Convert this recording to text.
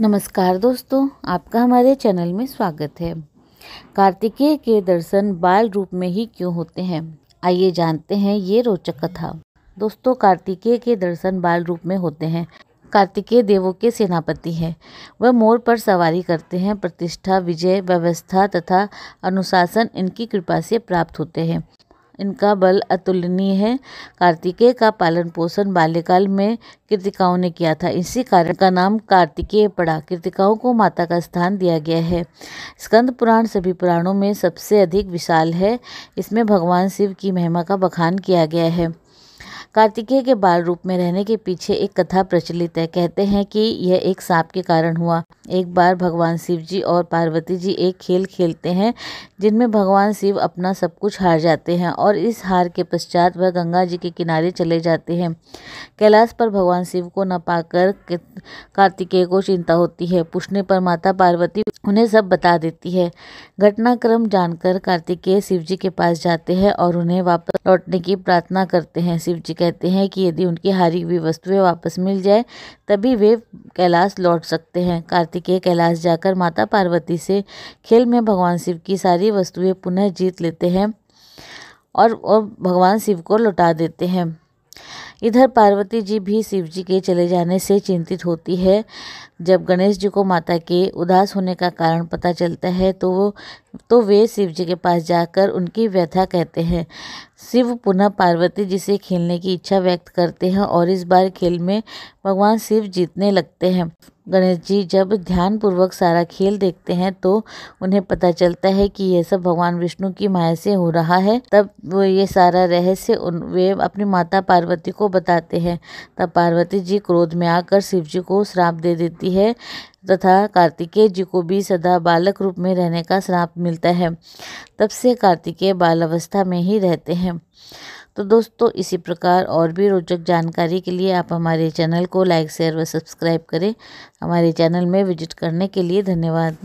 नमस्कार दोस्तों आपका हमारे चैनल में स्वागत है कार्तिकेय के दर्शन बाल रूप में ही क्यों होते हैं आइए जानते हैं ये रोचक कथा दोस्तों कार्तिकेय के दर्शन बाल रूप में होते हैं कार्तिकेय देवों के सेनापति हैं वह मोर पर सवारी करते हैं प्रतिष्ठा विजय व्यवस्था तथा अनुशासन इनकी कृपा से प्राप्त होते हैं इनका बल अतुलनीय है कार्तिकेय का पालन पोषण बाल्यकाल में कृतिकाओं ने किया था इसी कारण का नाम कार्तिकेय पड़ा कृतिकाओं को माता का स्थान दिया गया है स्कंद पुराण सभी पुराणों में सबसे अधिक विशाल है इसमें भगवान शिव की महिमा का बखान किया गया है कार्तिकेय के बाल रूप में रहने के पीछे एक कथा प्रचलित है कहते हैं कि यह एक सांप के कारण हुआ एक बार भगवान शिव जी और पार्वती जी एक खेल खेलते हैं जिनमें भगवान शिव अपना सब कुछ हार जाते हैं और इस हार के पश्चात वह गंगा जी के किनारे चले जाते हैं कैलाश पर भगवान शिव को न पाकर कार्तिकेय को चिंता होती है पूछने पर माता पार्वती उन्हें सब बता देती है घटनाक्रम जानकर कार्तिकेय शिव जी के पास जाते हैं और उन्हें वापस लौटने की प्रार्थना करते हैं शिव जी कहते हैं कि यदि उनकी हारी हुई वस्तुएं वापस मिल जाए तभी वे कैलाश लौट सकते हैं कार्तिकेय कैलाश जाकर माता पार्वती से खेल में भगवान शिव की सारी वस्तुएं पुनः जीत लेते हैं और, और भगवान शिव को लौटा देते हैं इधर पार्वती जी भी शिव जी के चले जाने से चिंतित होती है जब गणेश जी को माता के उदास होने का कारण पता चलता है तो वो तो वे शिव जी के पास जाकर उनकी व्यथा कहते हैं शिव पुनः पार्वती जी से खेलने की इच्छा व्यक्त करते हैं और इस बार खेल में भगवान शिव जीतने लगते हैं गणेश जी जब ध्यानपूर्वक सारा खेल देखते हैं तो उन्हें पता चलता है कि यह सब भगवान विष्णु की माया से हो रहा है तब वो ये सारा रहस्य उन वे अपनी माता पार्वती को बताते हैं तब पार्वती जी क्रोध में आकर शिव जी को श्राप दे देती है तथा कार्तिकेय जी को भी सदा बालक रूप में रहने का श्राप मिलता है तब से कार्तिकेय बाल अवस्था में ही रहते हैं तो दोस्तों इसी प्रकार और भी रोचक जानकारी के लिए आप हमारे चैनल को लाइक शेयर व सब्सक्राइब करें हमारे चैनल में विजिट करने के लिए धन्यवाद